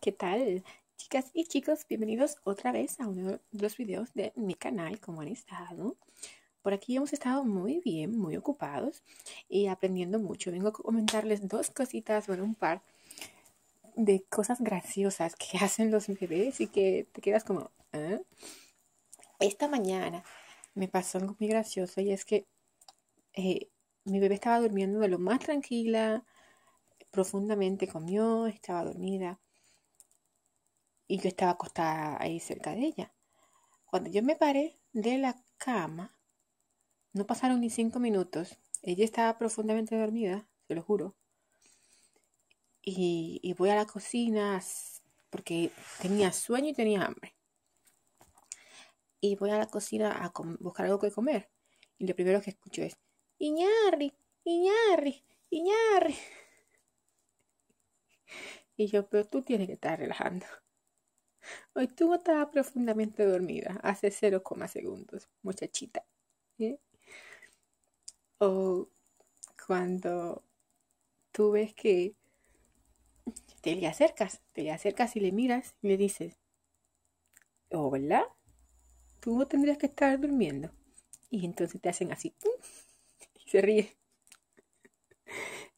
¿qué tal? Chicas y chicos, bienvenidos otra vez a uno de los videos de mi canal, ¿cómo han estado? Por aquí hemos estado muy bien, muy ocupados y aprendiendo mucho. Vengo a comentarles dos cositas, bueno, un par de cosas graciosas que hacen los bebés y que te quedas como... ¿ah? Esta mañana me pasó algo muy gracioso y es que eh, mi bebé estaba durmiendo de lo más tranquila, profundamente comió, estaba dormida y yo estaba acostada ahí cerca de ella. Cuando yo me paré de la cama, no pasaron ni cinco minutos. Ella estaba profundamente dormida, se lo juro. Y, voy a la cocina porque tenía sueño y tenía hambre. Y voy a la cocina a buscar algo que comer. Y lo primero que escucho es, Iñarri, Iñarri, Iñarri. Y yo, pero tú tienes que estar relajando. Hoy tú estabas profundamente dormida, hace 0, segundos, muchachita. ¿eh? O cuando tú ves que te le acercas, te le acercas y le miras y le dices, hola, tú tendrías que estar durmiendo. Y entonces te hacen así y se ríe.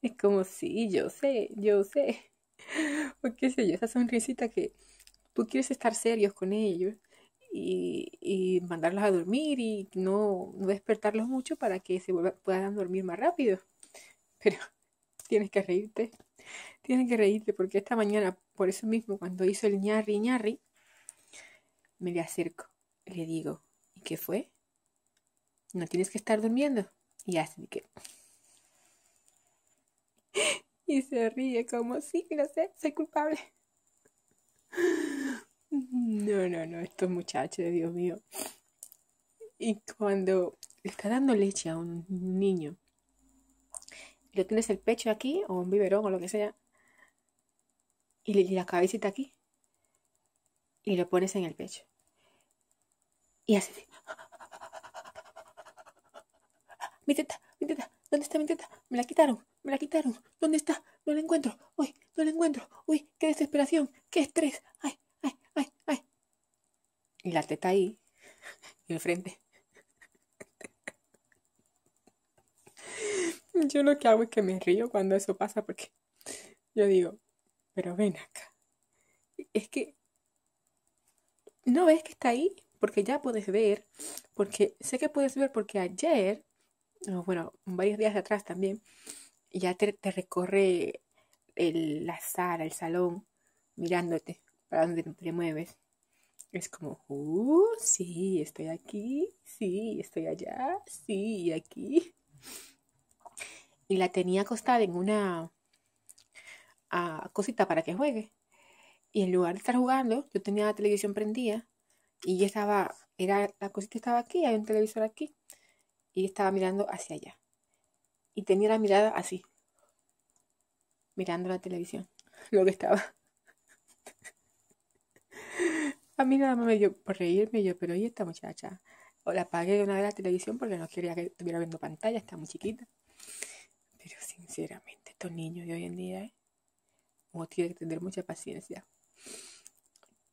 Es como, sí, yo sé, yo sé. O qué sé yo, esa sonrisita que tú quieres estar serios con ellos y, mandarlos a dormir y no, despertarlos mucho para que se puedan dormir más rápido. Pero tienes que reírte, tienes que reírte porque esta mañana, por eso mismo, cuando hizo el ñarri ñarri, me le acerco le digo, ¿y qué fue? No tienes que estar durmiendo. Y así que... y se ríe como, si, no sé, soy culpable. No, no, no, estos muchachos, Dios mío. Y cuando le está dando leche a un niño, le tienes el pecho aquí o un biberón o lo que sea, y la cabecita aquí, y lo pones en el pecho. Y así. Mi teta, mi teta, ¿dónde está mi teta? Me la quitaron, me la quitaron. ¿Dónde está? No la encuentro. Uy, no la encuentro. Uy, qué desesperación, qué estrés. Ay, y la teta ahí y enfrente. Yo lo que hago es que me río cuando eso pasa porque yo digo, pero ven acá. Es que no ves que está ahí porque ya puedes ver, porque sé que puedes ver porque ayer, bueno, varios días atrás también, ya te, recorre el, la sala, el salón, mirándote para donde te mueves es como, uh, sí, estoy aquí, sí, estoy allá, sí, aquí. Y la tenía acostada en una a, ah, cosita para que juegue. Y en lugar de estar jugando, yo tenía la televisión prendida y estaba, era, la cosita estaba aquí, hay un televisor aquí, y estaba mirando hacia allá. Y tenía la mirada así, mirando la televisión, lo que estaba a mí nada más me dio por reírme yo, pero oye, esta muchacha? O la apagué de una vez la televisión porque no quería que estuviera viendo pantalla, está muy chiquita. Pero sinceramente, estos niños de hoy en día, ¿eh? uno tiene que tener mucha paciencia.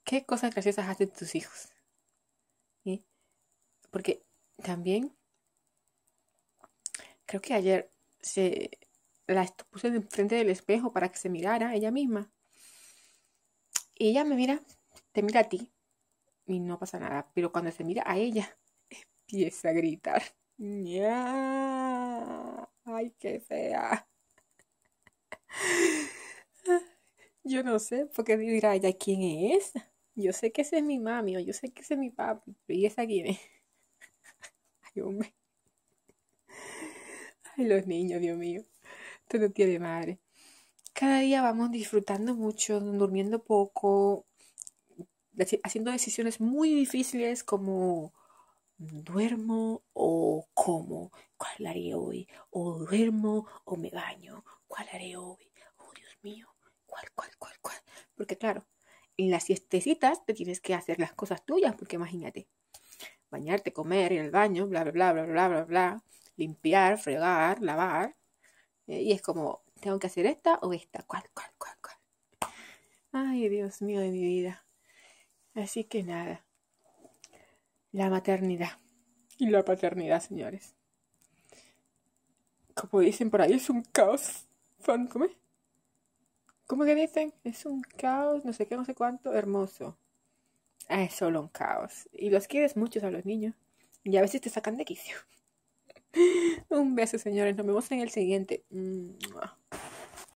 ¿Qué cosas graciosas hacen tus hijos? Porque también, creo que ayer se la puse enfrente del espejo para que se mirara ella misma. Y ella me mira te mira a ti y no pasa nada, pero cuando se mira a ella, empieza a gritar. ¡Ay, qué fea! Yo no sé, porque dirá ella, ¿quién es? Yo sé que ese es mi mami o yo sé que ese es mi papi, ¿y esa quién es? Ay, hombre. Ay, los niños, Dios mío. Esto no tiene madre. Cada día vamos disfrutando mucho, durmiendo poco, haciendo decisiones muy difíciles como mm, duermo o como, cuál haré hoy, o duermo o me baño, cuál haré hoy, oh Dios mío, cuál, cuál, cuál, cuál. Porque claro, en las siestecitas te tienes que hacer las cosas tuyas, porque imagínate, bañarte, comer, ir el baño, bla, bla, bla, bla, bla, bla, bla, limpiar, fregar, lavar. Eh, y es como, tengo que hacer esta o esta, cuál, cuál, cuál, cuál. Ay, Dios mío de mi vida. Así que nada, la maternidad y la paternidad, señores. Como dicen por ahí, es un caos. ¿Cómo, ¿Cómo que dicen? Es un caos, no sé qué, no sé cuánto, hermoso. Ah, es solo un caos. Y los quieres muchos a los niños. Y a veces te sacan de quicio. un beso, señores. Nos vemos en el siguiente.